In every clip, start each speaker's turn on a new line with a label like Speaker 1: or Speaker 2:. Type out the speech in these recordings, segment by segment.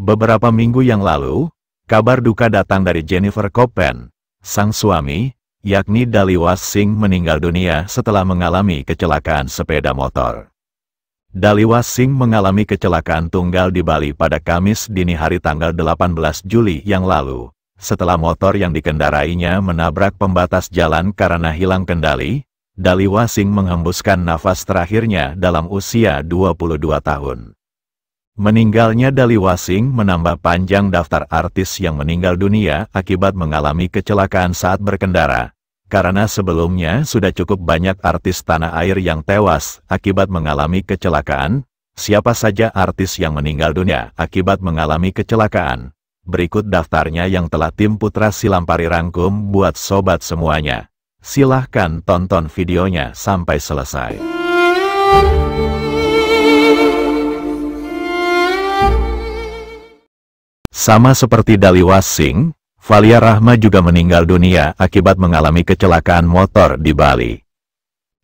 Speaker 1: Beberapa minggu yang lalu, kabar duka datang dari Jennifer Copen, sang suami, yakni Daliwas Singh meninggal dunia setelah mengalami kecelakaan sepeda motor. Daliwas Singh mengalami kecelakaan tunggal di Bali pada Kamis dini hari tanggal 18 Juli yang lalu, setelah motor yang dikendarainya menabrak pembatas jalan karena hilang kendali, Daliwasing Wasing menghembuskan nafas terakhirnya dalam usia 22 tahun. Meninggalnya Daliwasing Wasing menambah panjang daftar artis yang meninggal dunia akibat mengalami kecelakaan saat berkendara, karena sebelumnya sudah cukup banyak artis tanah air yang tewas akibat mengalami kecelakaan, siapa saja artis yang meninggal dunia akibat mengalami kecelakaan. Berikut daftarnya yang telah tim Putra Silampari rangkum buat sobat semuanya. Silahkan tonton videonya sampai selesai. Sama seperti Dali Singh, Valia Rahma juga meninggal dunia akibat mengalami kecelakaan motor di Bali.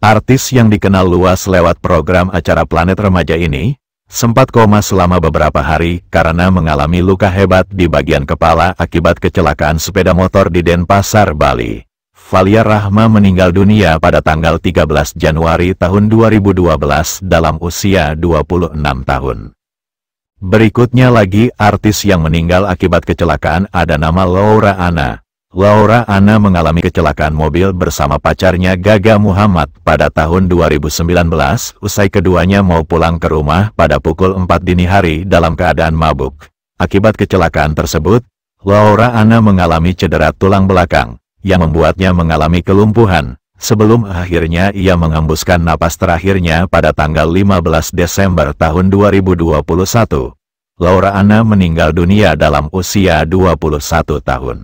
Speaker 1: Artis yang dikenal luas lewat program acara Planet Remaja ini, sempat koma selama beberapa hari karena mengalami luka hebat di bagian kepala akibat kecelakaan sepeda motor di Denpasar, Bali. Valia Rahma meninggal dunia pada tanggal 13 Januari tahun 2012 dalam usia 26 tahun. Berikutnya lagi artis yang meninggal akibat kecelakaan ada nama Laura Ana. Laura Ana mengalami kecelakaan mobil bersama pacarnya Gaga Muhammad pada tahun 2019, usai keduanya mau pulang ke rumah pada pukul 4 dini hari dalam keadaan mabuk. Akibat kecelakaan tersebut, Laura Ana mengalami cedera tulang belakang yang membuatnya mengalami kelumpuhan, sebelum akhirnya ia menghembuskan napas terakhirnya pada tanggal 15 Desember tahun 2021. Laura Anna meninggal dunia dalam usia 21 tahun.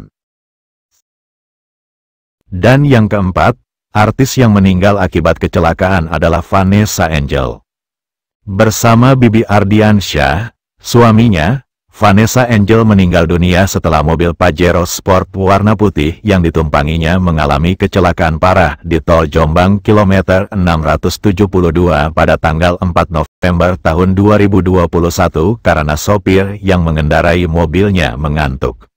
Speaker 1: Dan yang keempat, artis yang meninggal akibat kecelakaan adalah Vanessa Angel. Bersama Bibi Ardiansyah, suaminya, Vanessa Angel meninggal dunia setelah mobil Pajero Sport warna putih yang ditumpanginya mengalami kecelakaan parah di tol Jombang kilometer 672 pada tanggal 4 November tahun 2021 karena sopir yang mengendarai mobilnya mengantuk.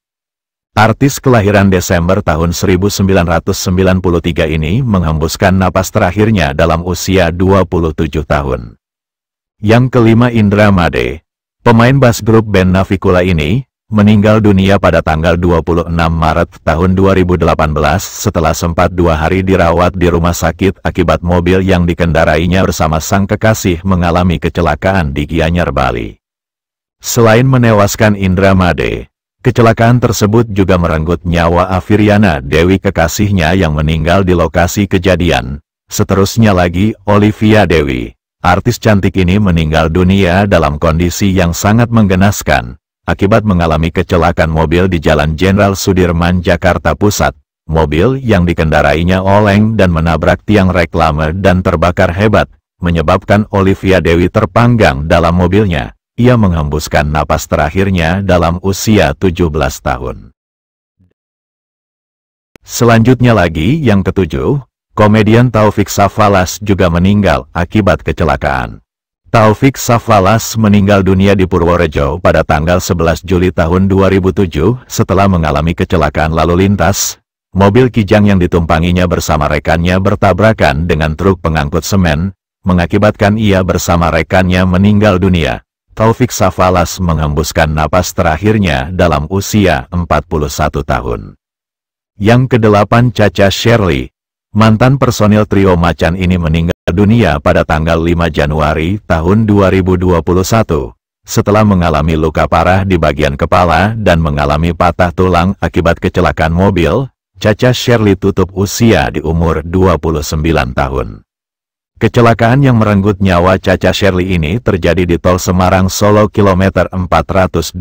Speaker 1: Artis kelahiran Desember tahun 1993 ini menghembuskan napas terakhirnya dalam usia 27 tahun. Yang kelima Indra Made, Pemain bass grup band Navikula ini, meninggal dunia pada tanggal 26 Maret tahun 2018 setelah sempat dua hari dirawat di rumah sakit akibat mobil yang dikendarainya bersama sang kekasih mengalami kecelakaan di Gianyar, Bali. Selain menewaskan Indra Made, kecelakaan tersebut juga merenggut nyawa Afiriana Dewi kekasihnya yang meninggal di lokasi kejadian. Seterusnya lagi Olivia Dewi, Artis cantik ini meninggal dunia dalam kondisi yang sangat menggenaskan, akibat mengalami kecelakaan mobil di Jalan Jenderal Sudirman, Jakarta Pusat. Mobil yang dikendarainya oleng dan menabrak tiang reklame dan terbakar hebat, menyebabkan Olivia Dewi terpanggang dalam mobilnya. Ia menghembuskan napas terakhirnya dalam usia 17 tahun. Selanjutnya lagi yang ketujuh, Komedian Taufik Safalas juga meninggal akibat kecelakaan. Taufik Safalas meninggal dunia di Purworejo pada tanggal 11 Juli tahun 2007 setelah mengalami kecelakaan lalu lintas. Mobil kijang yang ditumpanginya bersama rekannya bertabrakan dengan truk pengangkut semen, mengakibatkan ia bersama rekannya meninggal dunia. Taufik Safalas menghembuskan napas terakhirnya dalam usia 41 tahun. Yang kedelapan Caca Shirley, Mantan personil trio Macan ini meninggal dunia pada tanggal 5 Januari tahun 2021, setelah mengalami luka parah di bagian kepala dan mengalami patah tulang akibat kecelakaan mobil, Caca Shirley tutup usia di umur 29 tahun. Kecelakaan yang merenggut nyawa Caca Shirley ini terjadi di tol Semarang Solo kilometer 428.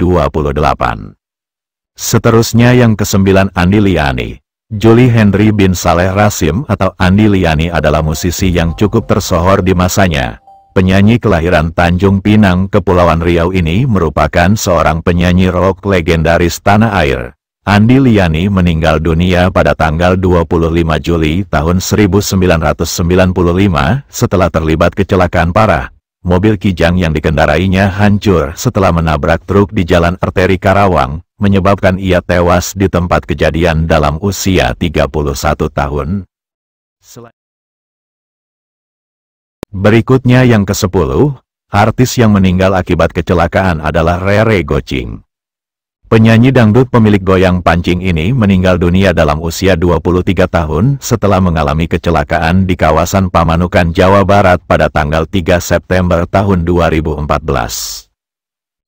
Speaker 1: Seterusnya yang kesembilan Andi Liani, Julie Henry bin Saleh Rasim atau Andi Liani adalah musisi yang cukup tersohor di masanya. Penyanyi kelahiran Tanjung Pinang, Kepulauan Riau ini merupakan seorang penyanyi rock legendaris tanah air. Andi Liani meninggal dunia pada tanggal 25 Juli tahun 1995 setelah terlibat kecelakaan parah. Mobil kijang yang dikendarainya hancur setelah menabrak truk di Jalan Arteri Karawang, menyebabkan ia tewas di tempat kejadian dalam usia 31 tahun. Berikutnya yang ke-10, artis yang meninggal akibat kecelakaan adalah Rere Gocing. Penyanyi dangdut pemilik goyang pancing ini meninggal dunia dalam usia 23 tahun setelah mengalami kecelakaan di kawasan Pamanukan, Jawa Barat pada tanggal 3 September tahun 2014.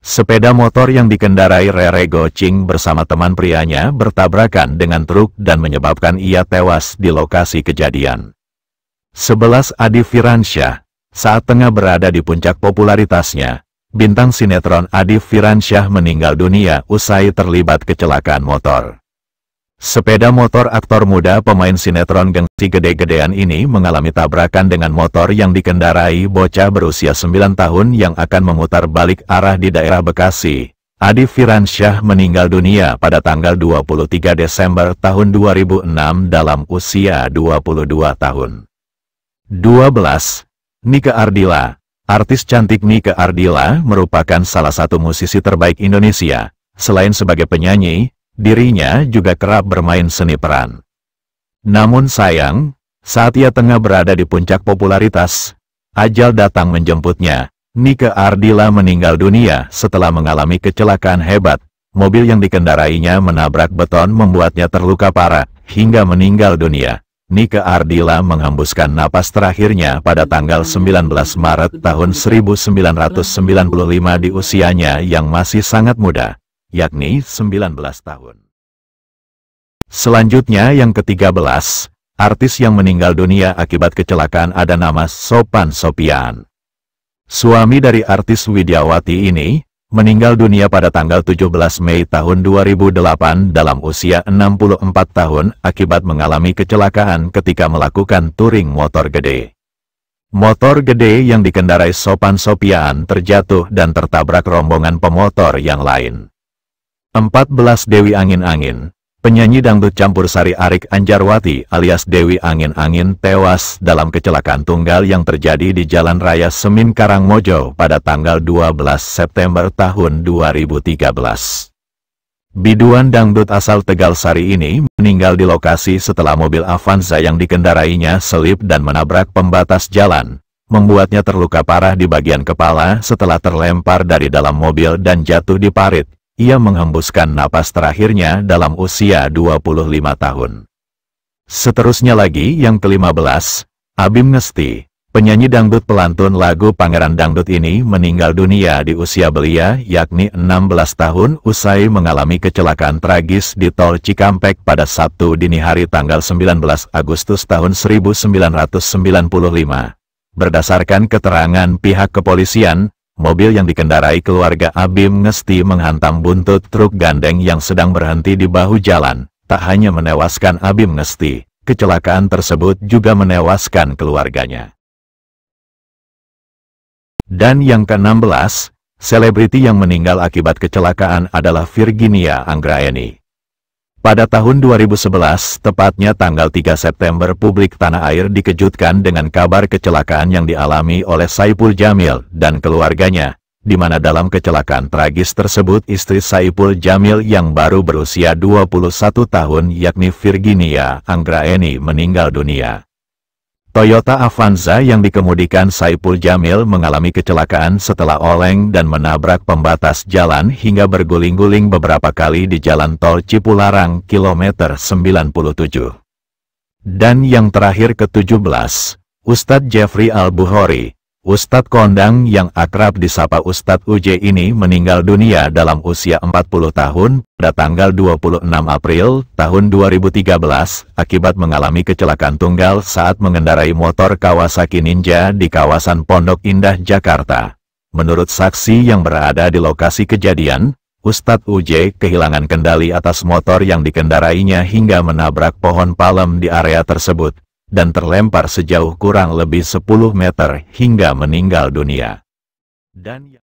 Speaker 1: Sepeda motor yang dikendarai Rere Gocing bersama teman prianya bertabrakan dengan truk dan menyebabkan ia tewas di lokasi kejadian. Sebelas Adi Firansyah Saat tengah berada di puncak popularitasnya, bintang sinetron Adi Firansyah meninggal dunia usai terlibat kecelakaan motor. Sepeda motor aktor muda pemain sinetron gengsi gede-gedean ini mengalami tabrakan dengan motor yang dikendarai bocah berusia 9 tahun yang akan memutar balik arah di daerah Bekasi. Adi Firansyah meninggal dunia pada tanggal 23 Desember tahun 2006 dalam usia 22 tahun. 12. Nika Ardila Artis cantik Nika Ardila merupakan salah satu musisi terbaik Indonesia. Selain sebagai penyanyi, Dirinya juga kerap bermain seni peran. Namun sayang, saat ia tengah berada di puncak popularitas, ajal datang menjemputnya. Nike Ardila meninggal dunia setelah mengalami kecelakaan hebat. Mobil yang dikendarainya menabrak beton membuatnya terluka parah, hingga meninggal dunia. Nike Ardila menghembuskan napas terakhirnya pada tanggal 19 Maret tahun 1995 di usianya yang masih sangat muda yakni 19 tahun. Selanjutnya yang ke-13, artis yang meninggal dunia akibat kecelakaan ada nama Sopan Sopian. Suami dari artis Widyawati ini, meninggal dunia pada tanggal 17 Mei tahun 2008 dalam usia 64 tahun akibat mengalami kecelakaan ketika melakukan touring motor gede. Motor gede yang dikendarai Sopan Sopian terjatuh dan tertabrak rombongan pemotor yang lain. 14 Dewi Angin-Angin, penyanyi dangdut campur sari Arik Anjarwati alias Dewi Angin-Angin tewas dalam kecelakaan tunggal yang terjadi di Jalan Raya Semin Karangmojo pada tanggal 12 September tahun 2013. Biduan dangdut asal Tegal Sari ini meninggal di lokasi setelah mobil Avanza yang dikendarainya selip dan menabrak pembatas jalan, membuatnya terluka parah di bagian kepala setelah terlempar dari dalam mobil dan jatuh di parit, ia menghembuskan napas terakhirnya dalam usia 25 tahun. Seterusnya lagi yang ke-15, Abim Ngesti, penyanyi dangdut pelantun lagu Pangeran Dangdut ini meninggal dunia di usia belia yakni 16 tahun usai mengalami kecelakaan tragis di tol Cikampek pada Sabtu dini hari tanggal 19 Agustus tahun 1995. Berdasarkan keterangan pihak kepolisian, mobil yang dikendarai keluarga Abim Ngesti menghantam buntut truk gandeng yang sedang berhenti di bahu jalan. Tak hanya menewaskan Abim Ngesti, kecelakaan tersebut juga menewaskan keluarganya. Dan yang ke-16, selebriti yang meninggal akibat kecelakaan adalah Virginia Anggraeni. Pada tahun 2011, tepatnya tanggal 3 September publik tanah air dikejutkan dengan kabar kecelakaan yang dialami oleh Saipul Jamil dan keluarganya, di mana dalam kecelakaan tragis tersebut istri Saipul Jamil yang baru berusia 21 tahun yakni Virginia Anggraeni meninggal dunia. Toyota Avanza yang dikemudikan Saipul Jamil mengalami kecelakaan setelah oleng dan menabrak pembatas jalan hingga berguling-guling beberapa kali di jalan tol Cipularang, kilometer 97. Dan yang terakhir ke-17, Ustadz Jeffrey al Buhori. Ustadz Kondang yang akrab disapa Ustadz Uje ini meninggal dunia dalam usia 40 tahun pada tanggal 26 April tahun 2013 akibat mengalami kecelakaan tunggal saat mengendarai motor Kawasaki Ninja di kawasan Pondok Indah, Jakarta. Menurut saksi yang berada di lokasi kejadian, Ustadz Uje kehilangan kendali atas motor yang dikendarainya hingga menabrak pohon palem di area tersebut dan terlempar sejauh kurang lebih 10 meter hingga meninggal dunia. Dan